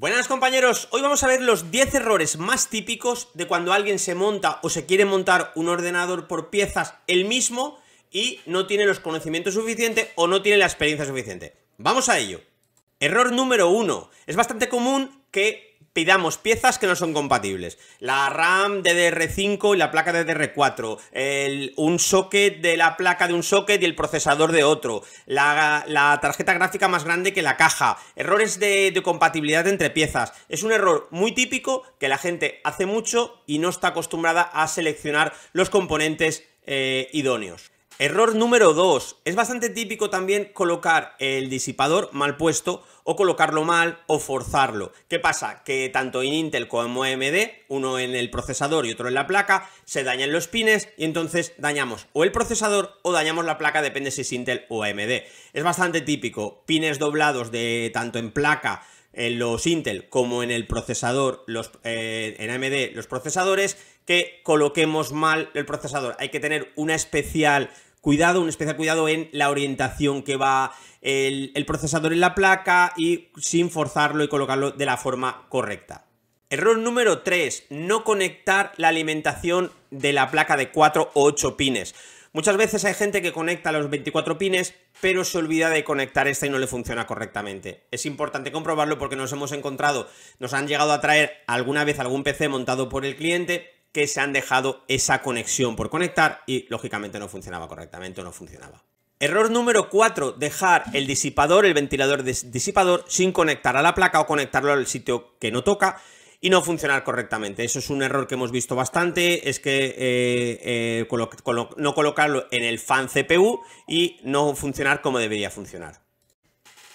Buenas compañeros, hoy vamos a ver los 10 errores más típicos de cuando alguien se monta o se quiere montar un ordenador por piezas el mismo y no tiene los conocimientos suficientes o no tiene la experiencia suficiente. Vamos a ello. Error número 1. Es bastante común que pidamos piezas que no son compatibles. La RAM DDR5 y la placa DDR4, un socket de la placa de un socket y el procesador de otro, la, tarjeta gráfica más grande que la caja, errores de, compatibilidad entre piezas. Es un error muy típico que la gente hace mucho y no está acostumbrada a seleccionar los componentes eh, idóneos. Error número 2. Es bastante típico también colocar el disipador mal puesto o colocarlo mal o forzarlo. ¿Qué pasa? Que tanto en Intel como AMD, uno en el procesador y otro en la placa, se dañan los pines y entonces dañamos o el procesador o dañamos la placa, depende si es Intel o AMD. Es bastante típico. Pines doblados de tanto en placa en los Intel como en el procesador, los, eh, en AMD, los procesadores, que coloquemos mal el procesador. Hay que tener una especial cuidado, un especial cuidado en la orientación que va el, procesador en la placa y sin forzarlo y colocarlo de la forma correcta. Error número 3, no conectar la alimentación de la placa de 4 o 8 pines. Muchas veces hay gente que conecta los 24 pines, pero se olvida de conectar esta y no le funciona correctamente. Es importante comprobarlo porque nos hemos encontrado, nos han llegado a traer alguna vez algún PC montado por el cliente que se han dejado esa conexión por conectar y lógicamente no funcionaba correctamente o no funcionaba. Error número 4, dejar el disipador, el ventilador disipador sin conectar a la placa o conectarlo al sitio que no toca y no funcionar correctamente. Eso es un error que hemos visto bastante, es que eh, eh, no colocarlo en el fan CPU y no funcionar como debería funcionar.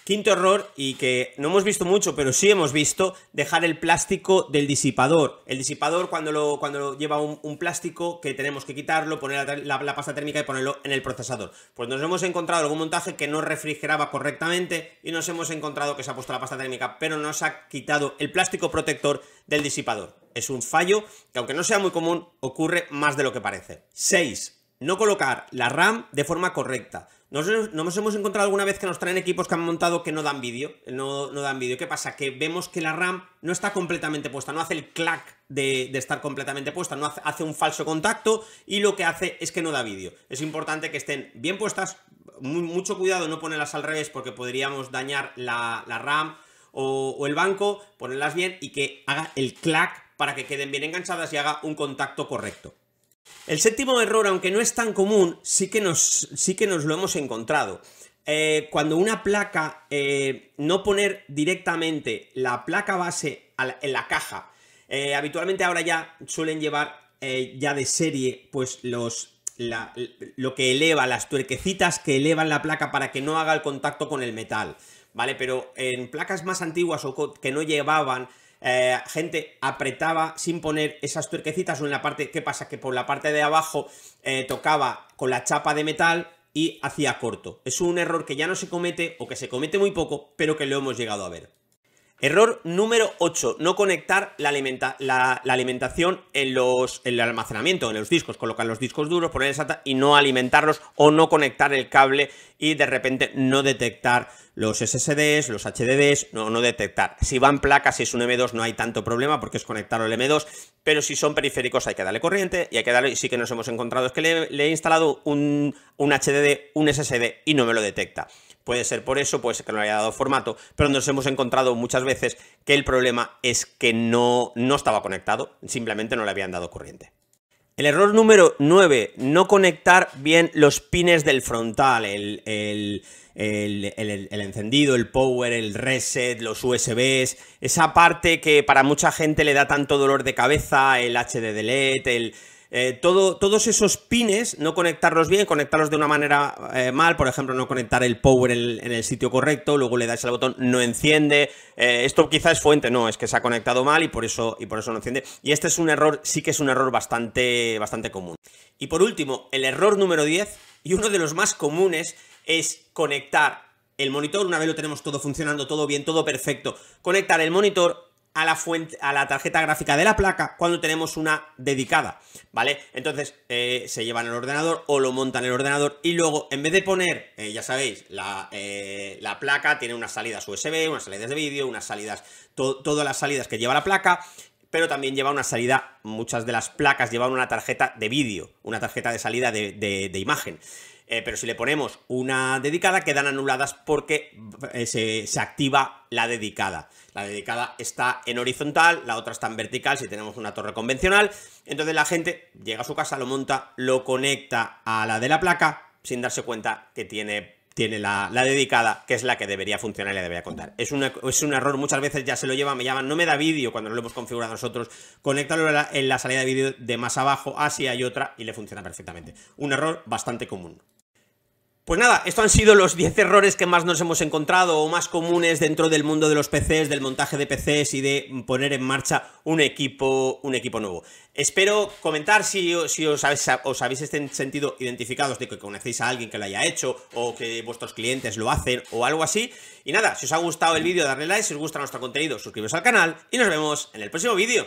Quinto error, y que no hemos visto mucho, pero sí hemos visto, dejar el plástico del disipador. El disipador cuando lo, cuando lleva un, plástico que tenemos que quitarlo, poner la, pasta térmica y ponerlo en el procesador. Pues nos hemos encontrado algún montaje que no refrigeraba correctamente y nos hemos encontrado que se ha puesto la pasta térmica, pero nos ha quitado el plástico protector del disipador. Es un fallo que aunque no sea muy común, ocurre más de lo que parece. Seis, No colocar la RAM de forma correcta no nos, hemos encontrado alguna vez que nos traen equipos que han montado que no dan vídeo. No, no, dan vídeo. ¿Qué pasa? Que vemos que la RAM no está completamente puesta, no hace el clack de, estar completamente puesta, no hace, un falso contacto y lo que hace es que no da vídeo. Es importante que estén bien puestas, mucho cuidado no ponerlas al revés porque podríamos dañar la, RAM o, o el banco, ponerlas bien y que haga el clack para que queden bien enganchadas y haga un contacto correcto. El séptimo error, aunque no es tan común, sí que nos, sí que nos lo hemos encontrado. Eh, cuando una placa, eh, no poner directamente la placa base en la caja. Eh, habitualmente ahora ya suelen llevar ya de serie pues los, lo que eleva, las tuerquecitas que elevan la placa para que no haga el contacto con el metal, ¿vale? Pero en placas más antiguas o que no llevaban eh, gente apretaba sin poner esas tuerquecitas o en la parte, ¿qué pasa? Que por la parte de abajo eh, tocaba con la chapa de metal y hacía corto. Es un error que ya no se comete o que se comete muy poco, pero que lo hemos llegado a ver. Error número 8, no conectar la, alimentación en, los, el almacenamiento, en los discos, colocar los discos duros, poner SATA y no alimentarlos o no conectar el cable y de repente no detectar los SSDs, los HDDs, no, no detectar. Si van placas, si es un M2 no hay tanto problema porque es conectar el M2, pero si son periféricos hay que darle corriente y hay que darle, y sí que nos hemos encontrado, es que le, he instalado un, un HDD, un SSD y no me lo detecta. Puede ser por eso, puede ser que no le haya dado formato, pero nos hemos encontrado muchas veces que el problema es que no, no estaba conectado, simplemente no le habían dado corriente. El error número 9, no conectar bien los pines del frontal, el, encendido, el power, el reset, los USBs, esa parte que para mucha gente le da tanto dolor de cabeza, el HD delete, el, eh, todo, todos esos pines, no conectarlos bien, conectarlos de una manera eh, mal, por ejemplo, no conectar el power en el, sitio correcto, luego le das al botón, no enciende. Eh, esto quizás es fuente, no, es que se ha conectado mal y por eso, y por eso no enciende. Y este es un error, sí que es un error bastante, bastante común. Y por último, el error número 10, y uno de los más comunes, es conectar el monitor, una vez lo tenemos todo funcionando, todo bien, todo perfecto, conectar el monitor a la fuente, a la tarjeta gráfica de la placa cuando tenemos una dedicada, ¿vale? Entonces eh, se llevan el ordenador o lo montan el ordenador y luego en vez de poner, eh, ya sabéis, eh, la, placa tiene unas salidas USB, unas salidas de vídeo, unas salidas, todas las salidas que lleva la placa, pero también lleva una salida, muchas de las placas llevan una tarjeta de vídeo, una tarjeta de salida de imagen. Eh, pero si le ponemos una dedicada, quedan anuladas porque eh, se, activa la dedicada. La dedicada está en horizontal, la otra está en vertical si tenemos una torre convencional. Entonces la gente llega a su casa, lo monta, lo conecta a la de la placa sin darse cuenta que tiene, tiene la, dedicada, que es la que debería funcionar y le debería contar. Es, es un error, muchas veces ya se lo llevan, me llaman, no me da vídeo cuando lo hemos configurado nosotros, conéctalo la, en la salida de vídeo de más abajo, así hay otra y le funciona perfectamente. Un error bastante común. Pues nada, estos han sido los 10 errores que más nos hemos encontrado o más comunes dentro del mundo de los PCs, del montaje de PCs y de poner en marcha un equipo, un equipo nuevo. Espero comentar si, si os, habéis, os habéis este, sentido identificados de que conocéis a alguien que lo haya hecho o que vuestros clientes lo hacen o algo así. Y nada, si os ha gustado el vídeo, darle like, si os gusta nuestro contenido, suscribiros al canal y nos vemos en el próximo vídeo.